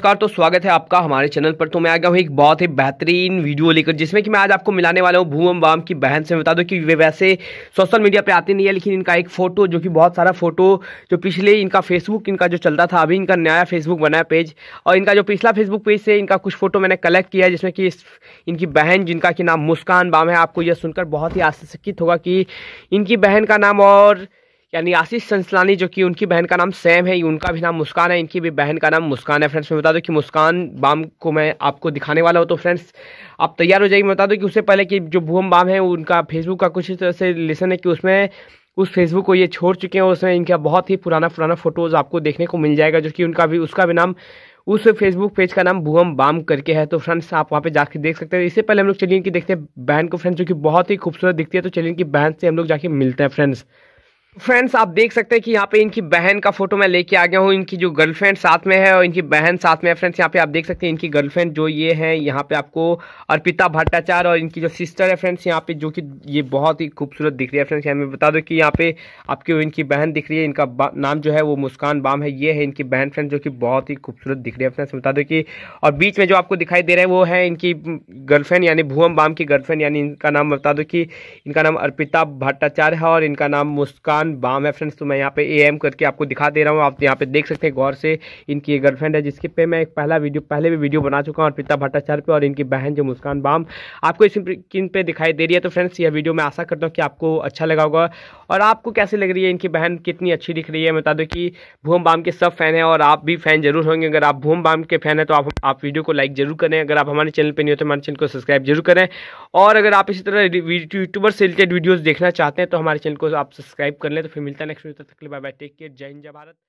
नमस्कार तो स्वागत है आपका हमारे चैनल पर तो मैं आ गया हूँ एक बहुत ही बेहतरीन वीडियो लेकर जिसमें कि मैं आज आपको मिलाने वाला हूँ भूम बाम की बहन से बता दो कि वे वैसे सोशल मीडिया पे आती नहीं है लेकिन इनका एक फ़ोटो जो कि बहुत सारा फ़ोटो जो पिछले इनका फेसबुक इनका जो चलता था अभी इनका नया फेसबुक बनाया पेज और इनका जो पिछला फेसबुक पेज से इनका कुछ फ़ोटो मैंने कलेक्ट किया है जिसमें कि इनकी बहन जिनका कि नाम मुस्कान बाम है आपको यह सुनकर बहुत ही आश्चर्यचकित होगा कि इनकी बहन का नाम और यानी आशीष संसलानी जो कि उनकी बहन का नाम सैम है उनका भी नाम मुस्कान है इनकी भी बहन का नाम मुस्कान है फ्रेंड्स मैं बता दूं कि मुस्कान बाम को मैं आपको दिखाने वाला हूं तो फ्रेंड्स आप तैयार हो जाइए मैं बता दूं कि उससे पहले कि जो भूम बाम है उनका फेसबुक का कुछ इस तरह से लेसन है कि उसमें उस फेसबुक को ये छोड़ चुके हैं उसमें इनका बहुत ही पुराना पुराना फोटोज़ आपको देखने को मिल जाएगा जो कि उनका भी उसका भी नाम उस फेसबुक पेज का नाम भूम बाम करके है तो फ्रेंड्स आप वहाँ पे जाके देख सकते हैं इससे पहले हम लोग चलिए कि देखते हैं बहन को फ्रेंड्स जो कि बहुत ही खूबसूरत दिखती है तो चलिए कि बहन से हम लोग जाके मिलते हैं फ्रेंड्स फ्रेंड्स आप देख सकते हैं कि यहाँ पे इनकी बहन का फोटो मैं लेके आ गया हूँ इनकी जो गर्लफ्रेंड साथ में है और इनकी बहन साथ में है फ्रेंड्स यहाँ पे आप देख सकते हैं इनकी गर्लफ्रेंड जो ये है यहाँ पे आपको अर्पिता भट्टाचार्य और इनकी जो सिस्टर है फ्रेंड्स यहाँ पे जो कि ये बहुत ही खूबसूरत दिख रही है फ्रेंड्स यहाँ बता दो कि यहाँ पे आपकी इनकी बहन दिख रही है इनका नाम जो है वो मुस्कान बाम है ये है इनकी बहन फ्रेंड जो कि बहुत ही खूबसूरत दिख रही है फ्रेंड्स बता दो कि और बीच में जो आपको दिखाई दे रहे हैं वो है इनकी गर्लफ्रेंड यानी भुवम बाम की गर्लफ्रेंड यानी इनका नाम बता दो कि इनका नाम अर्पिता भट्टाचार्य है और इनका नाम मुस्कान निशान बाम है फ्रेंड्स तो मैं यहाँ पे ए एम करके आपको दिखा दे रहा हूँ आप यहाँ पे देख सकते हैं गौर से इनकी गर्लफ्रेंड है जिसके पे मैं एक पहला वीडियो पहले भी वीडियो बना चुका हूँ अर्पिता भट्टाचार्य पे और इनकी बहन जो मुस्कान बाम आपको इस स्क्रीन पे दिखाई दे रही है तो फ्रेंड्स यह वीडियो मैं आशा करता हूँ कि आपको अच्छा लगा होगा और आपको कैसे लग रही है इनकी बहन कितनी अच्छी दिख रही है बता दो कि भूम बाम के सब फैन है और आप भी फैन जरूर होंगे अगर आप भूम बाम के फैन है तो आप वीडियो को लाइक जरूर करें अगर आप हमारे चैनल पर नहीं हो तो हमारे चैनल को सब्सक्राइब जरूर करें और अगर आप इसी तरह यूट्यूबर से रिलेटेड वीडियोज़ देखना चाहते हैं तो हमारे चैनल को आप सब्सक्राइब करें कर ले तो फिर मिलता है नेक्स्ट वीडियो तक के लिए बाय बाय टेक केयर जय हिंद जय भारत